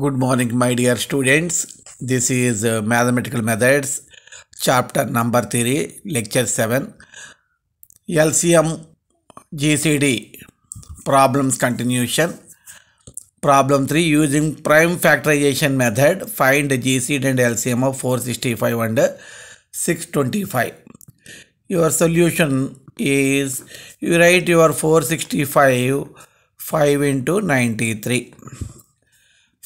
Good morning, my dear students. This is uh, Mathematical Methods, chapter number 3, lecture 7. LCM GCD problems continuation. Problem 3 using prime factorization method find GCD and LCM of 465 and 625. Your solution is you write your 465 5 into 93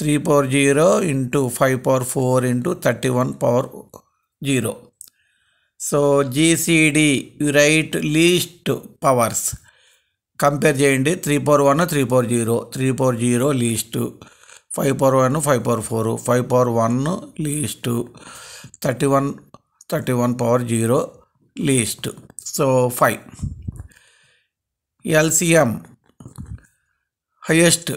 three power zero into five power four into thirty one power zero so GCD you write least powers compare చేయండి three power one three power zero three power zero least five power one five power four five power one least thirty one thirty one power zero least so five LCM highest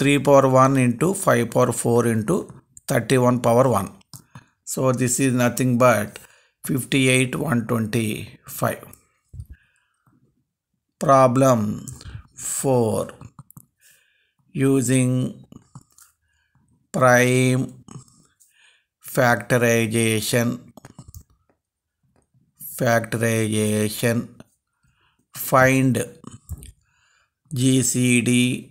3 power 1 into 5 power 4 into 31 power 1. So this is nothing but 58 125. Problem 4. Using prime factorization factorization find GCD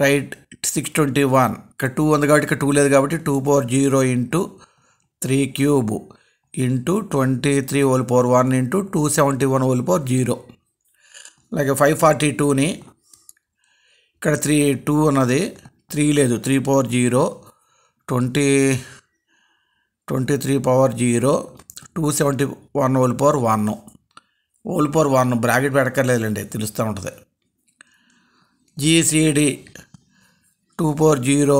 right six twenty one ఇక్కడ two ఉంది కాబట్టి ఇక్కడ two లేదు కాబట్టి two power zero into three cube into twenty three whole power one into two seventy one whole power zero అలాగే five forty టూని ఇక్కడ three two ఉన్నది త్రీ లేదు three power zero twenty twenty three power zero two seventy one whole power one whole power one bracket పెడకర్లేదులేండి తెలుస్తూ ఉంటుంది GCD two four zero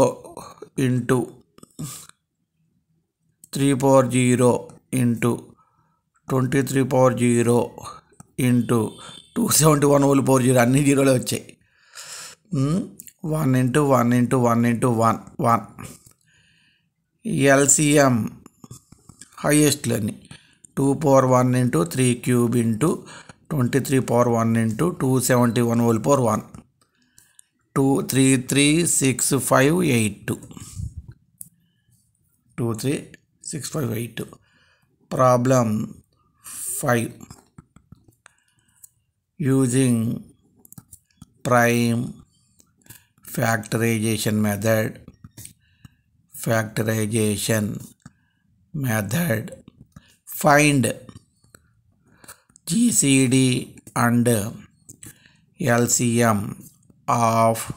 into three four zero into twenty three power zero into two seventy one whole power zero అన్ని జీరోలే వచ్చాయి one into one into one into one one LCM హైయెస్ట్లని two power one into three cube into twenty three power one into two seventy one whole power one two three three six five eight two two three six five eight two problem five using prime factorization method factorization method find gcd and lcm of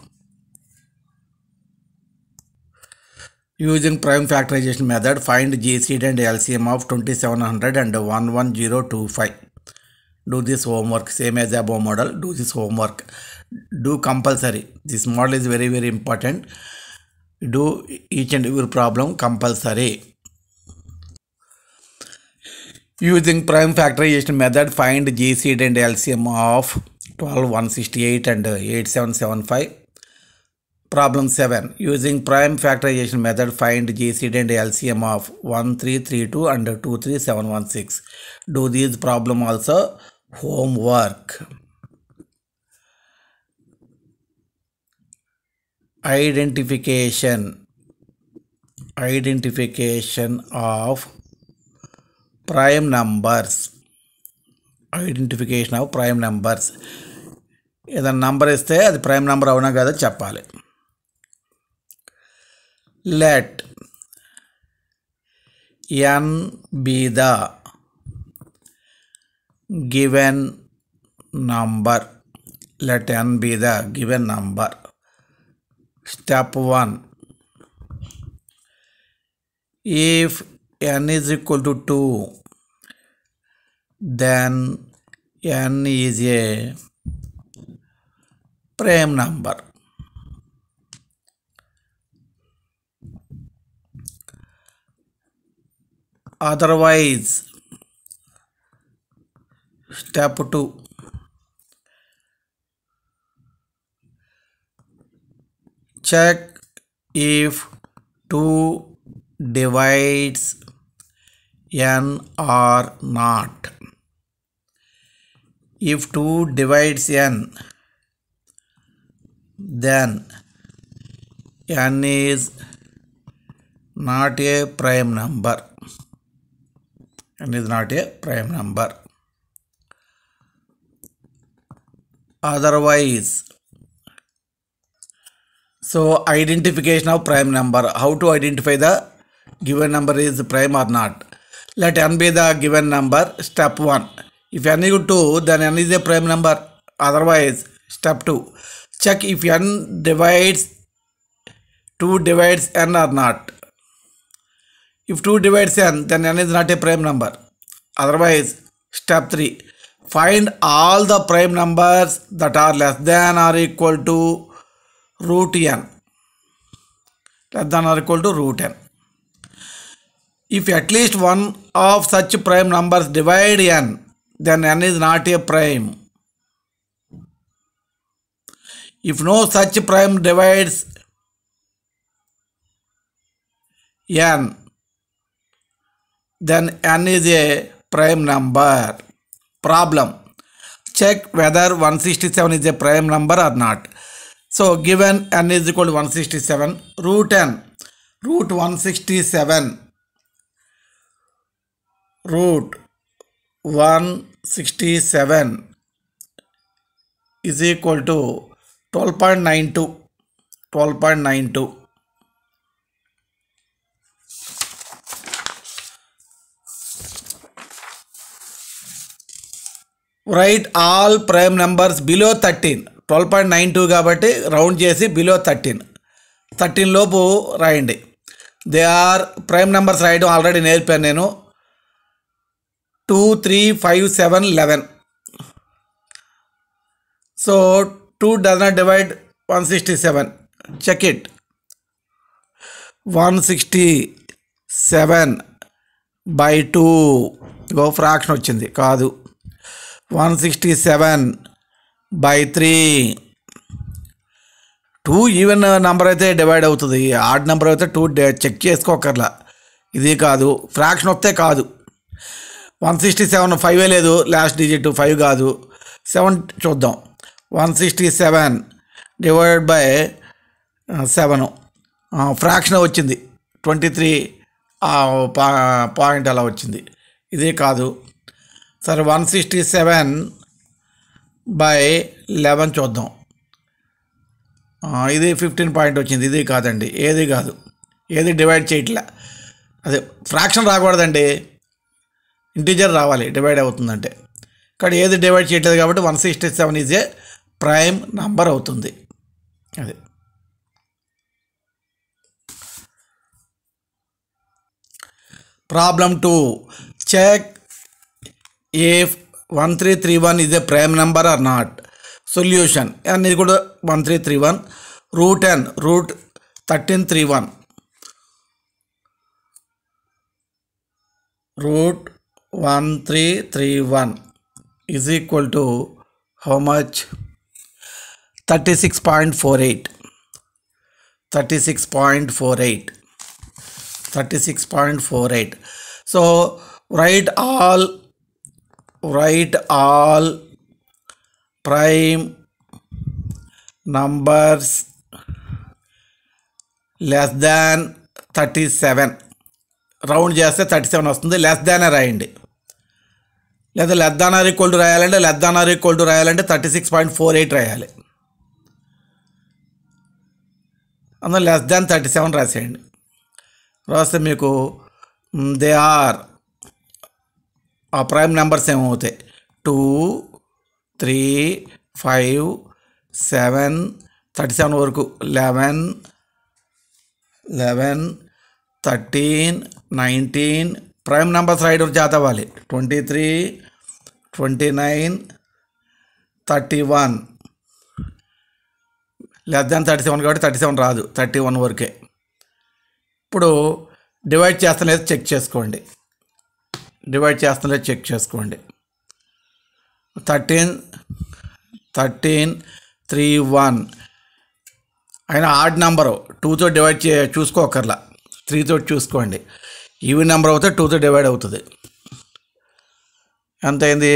Using prime factorization method, find GCD and LCM of 2700 and 11025. Do this homework, same as above model, do this homework. Do compulsory. This model is very, very important. Do each and every problem compulsory. Using prime factorization method, find GCD and LCM of 12168 and uh, 8775. Problem 7. Using prime factorization method find GCD and LCM of 1332 and uh, 23716. Do these problem also homework. Identification. Identification of prime numbers. Identification of prime numbers. ఏదైనా number ఇస్తే అది prime number అవునా కదా చెప్పాలి let N be the given number let N be the given number step one if n is equal to 2 then n is a prime number. Otherwise, step 2 check if 2 divides n or not if 2 divides n then, n is not a prime number n is not a prime number otherwise so identification of prime number how to identify the given number is prime or not let n be the given number step 1 if n is 2 then n is a prime number otherwise step 2 check if n divides 2 divides n or not. If 2 divides n, then n is not a prime number. Otherwise, step 3. Find all the prime numbers that are less than or equal to root n. Less than or equal to root n. If at least one of such prime numbers divide n, then n is not a prime. If no such prime divides n, then n is a prime number. Problem. Check whether 167 is a prime number or not. So given n is equal to 167, root n, root 167, root 167 is equal to twelve point nine two twelve point nine two right all prime numbers below thirteen twelve point nine two కాబట్టి round చేసి below thirteen thirteen లోపు రాయండి they are prime numbers రాయడం already నేర్పాను నేను two three five seven eleven so two divide one does seven check it one sixty seven by two ఇగో fraction వచ్చింది కాదు one sixty seven by three two even number అయితే divide అవుతుంది odd number అయితే two check చేసుకోకర్లా ఇది కాదు fraction వస్తే కాదు వన్ సిక్స్టీ సెవెన్ ఫైవే లేదు లాస్ట్ డిజిట్ ఫైవ్ కాదు సెవెన్ చూద్దాం one sixty seven divided by seven fraction వచ్చింది ట్వంటీ త్రీ పాయింట్ అలా వచ్చింది ఇదే కాదు సరే one sixty seven by eleven చూద్దాం ఇది ఫిఫ్టీన్ పాయింట్ వచ్చింది ఇది కాదండి ఏది కాదు ఏది డివైడ్ చేయట్లే అదే ఫ్రాక్షన్ రాకూడదండి ఇంటీజర్ రావాలి డివైడ్ అవుతుందంటే ఇక్కడ ఏది డివైడ్ చేయట్లేదు కాబట్టి one sixty seven is a prime number అవుతుంది అది problem two check a one three three one ఇదే prime number or not solution అనేది కూడా one three three one root N root thirteen three one root one three three one is equal to how much thirty six point four eight thirty six point four eight thirty six point four eight so right all right all prime numbers less than thirty seven round చేస్తే thirty seven వస్తుంది less దానే రాయండి లేదా less than or equal to రాయాలంటే less than or equal to రాయాలంటే thirty six point four eight రాయాలి అందులో less than thirty seven రాసేయండి రాస్తే మీకు దే ఆర్ ఆ ప్రైమ్ నెంబర్స్ ఏమవుతాయి two three five seven thirty seven వరకు eleven eleven thirteen nineteen prime numbers రైడర్ జాత అవ్వాలి twenty three twenty nine thirty one less than thirty seven కాబట్టి థర్టీ సెవెన్ రాదు థర్టీ వన్ వరకే ఇప్పుడు డివైడ్ లేదా చెక్ చేసుకోండి డివైడ్ లేదా చెక్ చేసుకోండి థర్టీన్ థర్టీన్ త్రీ వన్ అయినా ఆడ్ నెంబరు టూతో డివైడ్ చే చూసుకోకర్లా త్రీతో చూసుకోండి ఇవి నెంబర్ అవుతే టూతో డివైడ్ అవుతుంది ఎంత అయింది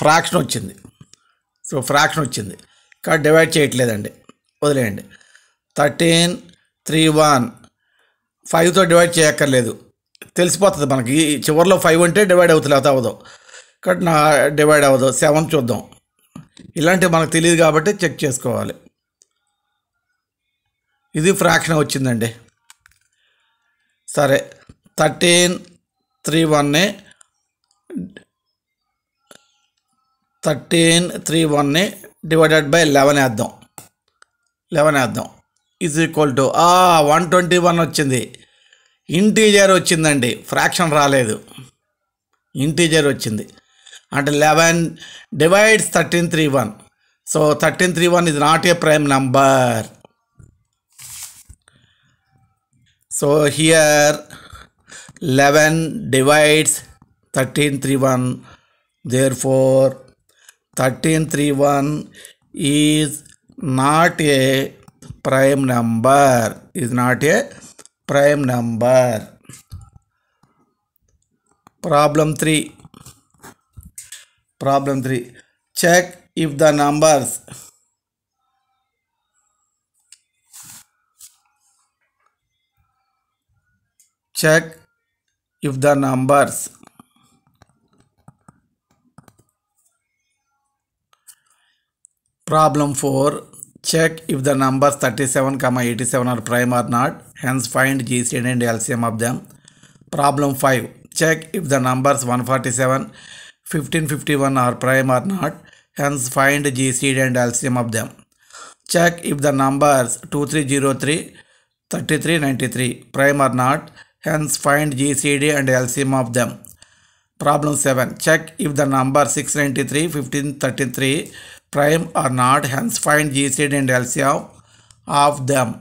ఫ్రాక్షన్ వచ్చింది సో ఫ్రాక్షన్ వచ్చింది ఇక్కడ డివైడ్ చేయట్లేదండి వదిలేయండి థర్టీన్ త్రీ వన్ ఫైవ్తో డివైడ్ చేయక్కర్లేదు తెలిసిపోతుంది మనకి ఈ చివరిలో ఫైవ్ ఉంటే డివైడ్ అవుతుంది అది అవ్వదు కట్ నా డివైడ్ అవ్వదు సెవెన్ చూద్దాం ఇలాంటివి మనకు తెలియదు కాబట్టి చెక్ చేసుకోవాలి ఇది ఫ్రాక్షన్ వచ్చిందండి సరే థర్టీన్ త్రీ వన్ని థర్టీన్ త్రీ వన్ని డివైడెడ్ బై లెవెన్ వేద్దాం లెవెన్ వేద్దాం is equal to one twenty one వచ్చింది ఇంటీజర్ వచ్చిందండి ఫ్రాక్షన్ రాలేదు ఇంటీజర్ వచ్చింది అంటే eleven divides thirteen three one so thirteen three one ఇది not a prime number so here eleven divides thirteen three one therefore 1331 is not a prime number is not a prime number problem 3 problem 3 check if the numbers check if the numbers Problem 4. Check if the numbers 37, 87 are prime or not. Hence find GCD and LCM of them. Problem 5. Check if the numbers 147, 1551 are prime or not. Hence find GCD and LCM of them. Check if the numbers 2303, 3393 prime or not. Hence find GCD and LCM of them. Problem 7. Check if the number 693, 1533 prime or not hence find GCD and LCM of them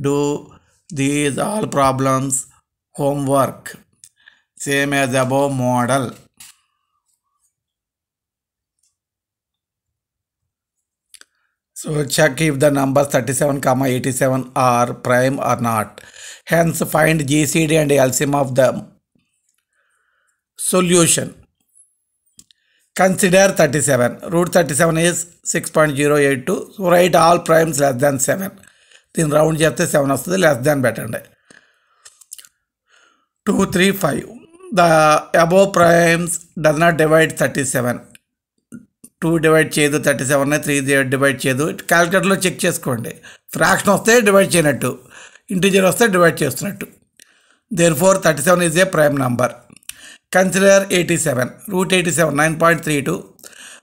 do these all problems homework same as above model so check if the numbers 37 comma 87 are prime or not hence find gcd and lcm of the solution consider thirty thirty seven root is six point zero eight two so right all primes less than seven దీన్ని round చేస్తే seven వస్తుంది less than పెట్టండి two three five the above primes does not divide thirty seven two divide చేయదు thirty seven three divide చేయదు క్యాలిక్యులేటర్లో check చేసుకోండి fraction వస్తే divide చేయనట్టు ఇంటీజర్ వస్తే డివైడ్ చేస్తున్నట్టు therefore thirty seven is a prime number Consider 87, root 87, 9.32.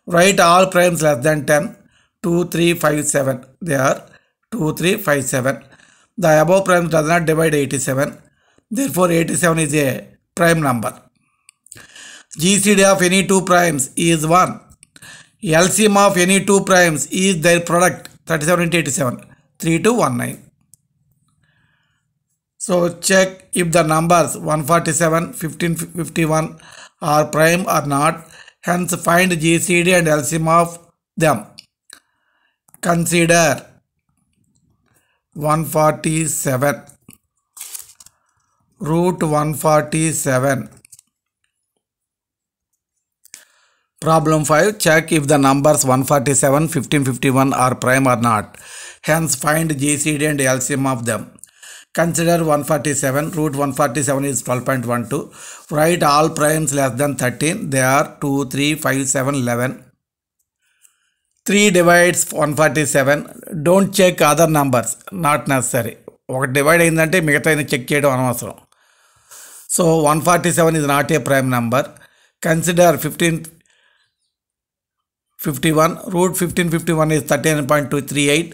Write all primes less than 10, 2, 3, 5, 7. They are 2, 3, 5, 7. The above primes does not divide 87. Therefore, 87 is a prime number. GCD of any two primes is 1. LCM of any two primes is their product 37 into 87, 3 to 19. So check if the numbers 147, 1551 are prime or not. Hence find GCD and LCM of them. Consider 147 root 147 Problem 5. Check if the numbers 147, 1551 are prime or not. Hence, find GCD and LCM of them. Consider 147, root 147 is 12.12. Write all primes less than 13. They are 2, 3, 5, 7, 11. 3 divides 147. Don't check other numbers. Not necessary. ఒక divide అయిందంటే మిగతా check చేయడం అనవసరం so one forty seven is not a prime number consider fifteen fifty one root fifteen fifty one is thirty point two three eight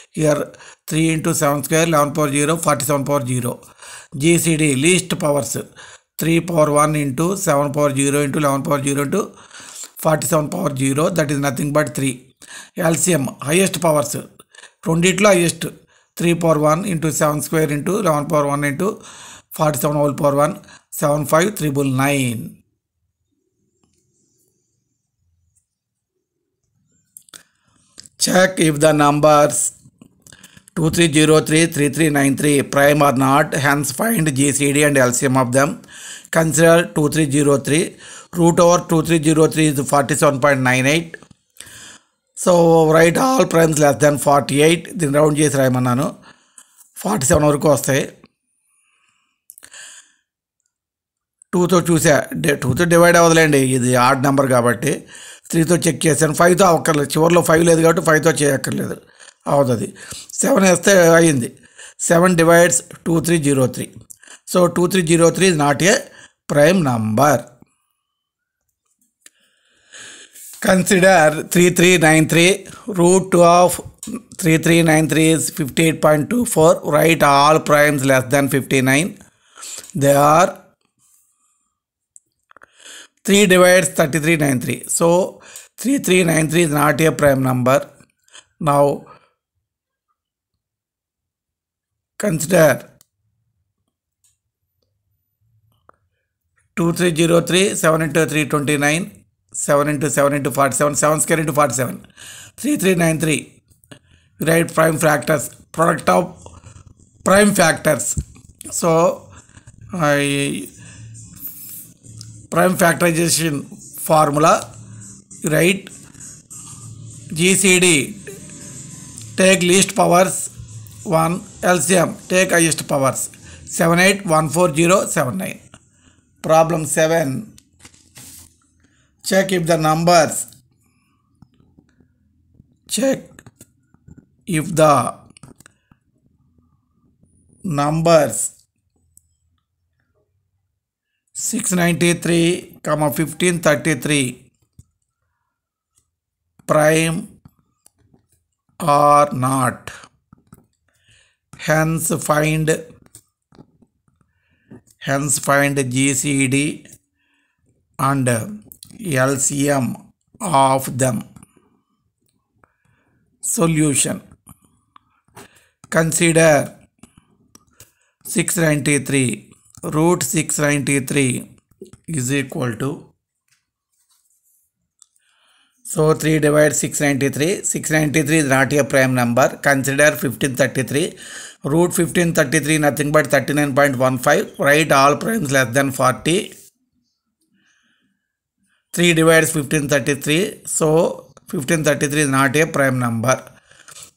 Here 3 into 7 square 11 power 0 47 power 0. GCD least powers 3 power 1 into 7 power 0 into 11 power 0 into 47 power 0 that is nothing but 3. LCM highest powers 22 highest 3 power 1 into 7 square into 11 power 1 into 47 whole power 1 3 triple 9. check if the numbers two three zero three three three nine three prime or not hence find GCD and LCM of them consider two three zero three root over two three zero three is forty seven point nine eight so right all primes less than forty eight దీన్ని రౌండ్ చేసి రాయమన్నాను forty seven వరకు వస్తాయి టూతో చూసా టూతో divide అవ్వదులేండి ఇది ఆడ్ నెంబర్ కాబట్టి త్రీతో చెక్ చేశాను ఫైవ్తో అక్కర్లేదు చివరిలో ఫైవ్ లేదు కాబట్టి ఫైవ్తో చేయక్కర్లేదు అవుతుంది సెవెన్ వేస్తే అయింది seven divides two three zero three so two three zero three is not a prime number consider three three nine three root of three three nine three is fifty eight point two four right all primes less than fifty nine they are three divides thirty three nine three so three three nine three is not a prime number now Consider 2303, 7 into 329, 7 into 7 into 47, 7 square into 47, 3393. write prime factors, product of prime factors. So, I prime factorization formula, write GCD, take least powers 1 LCM take highest powers 7814079 problem 7 check if the numbers check if the numbers 693 comma 1533 prime or not hence find hence find GCD and LCM of them. Solution Consider 693 root 693 is equal to so 3 divided 693 693 is not a prime number consider 1533 root 1533 nothing but 39.15 write all primes less than 40 3 divides 1533 so 1533 is not a prime number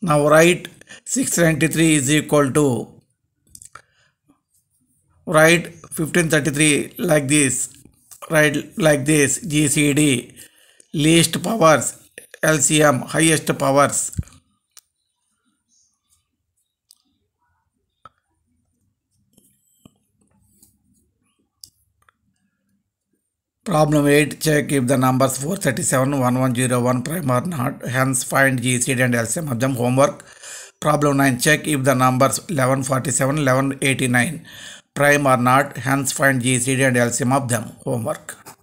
now write 693 is equal to write 1533 like this write like this gcd least powers lcm highest powers Problem 8. Check if the numbers 437, 1101 prime are not. Hence find GCD and LCM of them. Homework. Problem 9. Check if the numbers 1147, 1189 prime are not. Hence find GCD and LCM of them. Homework.